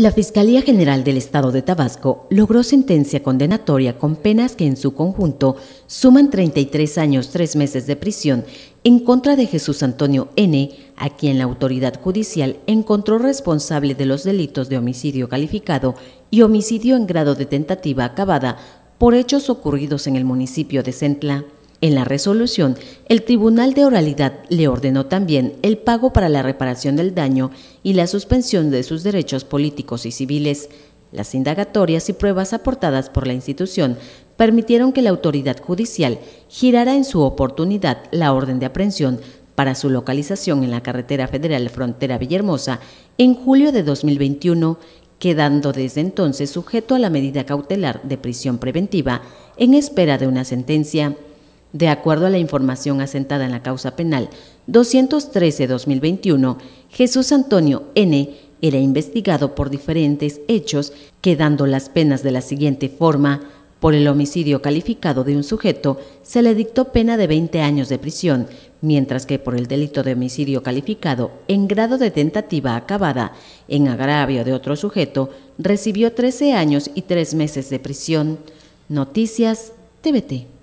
La Fiscalía General del Estado de Tabasco logró sentencia condenatoria con penas que en su conjunto suman 33 años, 3 meses de prisión en contra de Jesús Antonio N., a quien la autoridad judicial encontró responsable de los delitos de homicidio calificado y homicidio en grado de tentativa acabada por hechos ocurridos en el municipio de Centla. En la resolución, el Tribunal de Oralidad le ordenó también el pago para la reparación del daño y la suspensión de sus derechos políticos y civiles. Las indagatorias y pruebas aportadas por la institución permitieron que la autoridad judicial girara en su oportunidad la orden de aprehensión para su localización en la carretera federal Frontera Villahermosa en julio de 2021, quedando desde entonces sujeto a la medida cautelar de prisión preventiva en espera de una sentencia. De acuerdo a la información asentada en la causa penal 213-2021, Jesús Antonio N. era investigado por diferentes hechos, quedando las penas de la siguiente forma. Por el homicidio calificado de un sujeto se le dictó pena de 20 años de prisión, mientras que por el delito de homicidio calificado en grado de tentativa acabada en agravio de otro sujeto recibió 13 años y 3 meses de prisión. Noticias TVT.